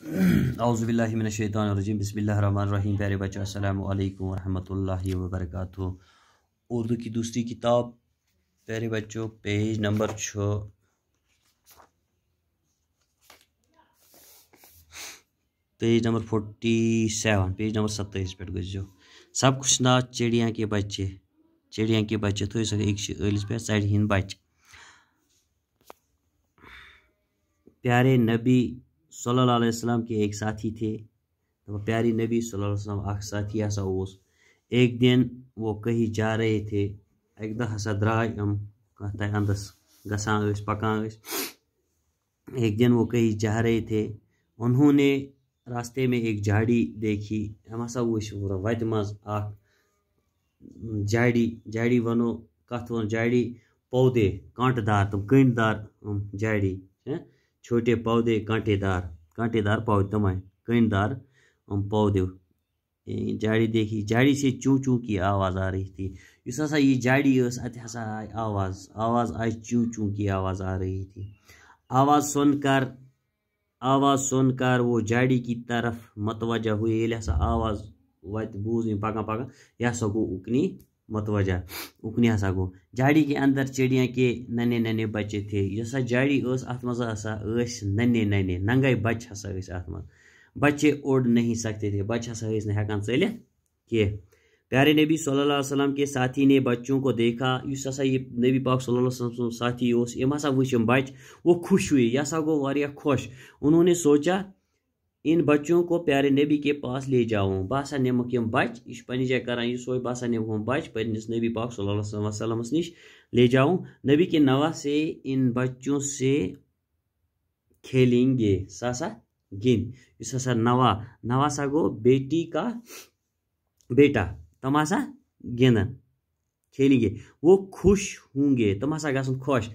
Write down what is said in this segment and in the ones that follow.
अज़बिल्लिमिनशैतरजीम बसमीम प्यारे बच्चों अल्लाम वरहमल वबरक उर्दू की दूसरी किताब प्यारे बच्चों पेज नंबर छः page number forty seven page number सत्ताईस पे गो सब कुछ ना चिड़िया के बच्चे चिड़िया के बच्चे थो तो सक एक पे साइड हिंद बच्चे प्यारे नबी सल्लल्लाहु अलैहि वसल्लम के एक साथी थे तो प्यारी नबी सल्लल्लाहु अलैहि वसल्लम अख साथी हसा उस एक दिन वो कहीं जा रहे थे एक दह हसा द्राय हम कहता अंदस गसान पकान एक दिन वो कहीं जा रहे थे उन्होंने रास्ते में एक झाड़ी देखी हम हसा वश वत मज अख जाड़ी जाड़ी वनो कत तो वो जाड़ी पौधे कांटदार तो गंडदार जाड़ी हैं छोटे पौधे कांटेदार कांटेदार पौधतम है कणदार पौधे जाड़ी देखी जाड़ी से चू चू की आवाज़ आ रही थी इस हसा ये जाड़ी उस अत हसा आए आवाज़ आवाज़ आई चू चू की आवाज़ आ रही थी आवाज़ सुनकर आवाज़ सुनकर वो जाड़ी की तरफ मतवजा हुई ये हसा आवाज़ वत बूज पकान पकान यह हसा गो उकनी मतवजा उकनी गो जाड़ी के अंदर चिड़िया के नने नने बच्चे थे इस जाड़ी अत मह नने नने नंगे बच्चे हसा अत म बच्चे ओड नहीं सकते थे बच्चे हसा हेकान चल कह प्यारे नबी सल्लम के साथी ने बच्चों को देखा इस हा ये नबी पाक सल्लम साथी उस हसा बच्चे वो खुश हुए यह हसा गो खुश उन्होंने सोचा इन बच्चों को प्यारे नबी के पास ले जाऊँ बह नम यम बच यह पे जाए कर सोए बह नम हम बच पस नबी पाक वसलमस नश ले जाऊँ नबी के नवा से इन बच्चों से खेलेंगे सा गिन इस हसा नवा नवा सा गो बेटी का बेटा हा गेंदन खेलेंगे वो खुश होंगे तम हसा गसन खुश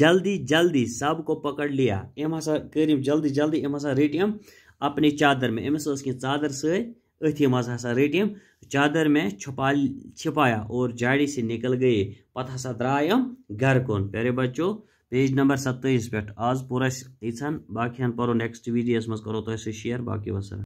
जल्दी जल्दी को पकड़ लिया एम हसा कर जल्दी जल्दी एम हसा रेट एम अपने चादर में अमिस चादर सथि मज हा रटम चादर में छुपा छुपाया और जाड़ी से निकल गए पत हा द्रायम घर कुन प्यारे बच्चों पेज नंबर सत्ताईस पे आज पोर यीन बाकियन पो नेक्स्ट वीडियोस मज करो तुम तो शेयर बाकी वसलम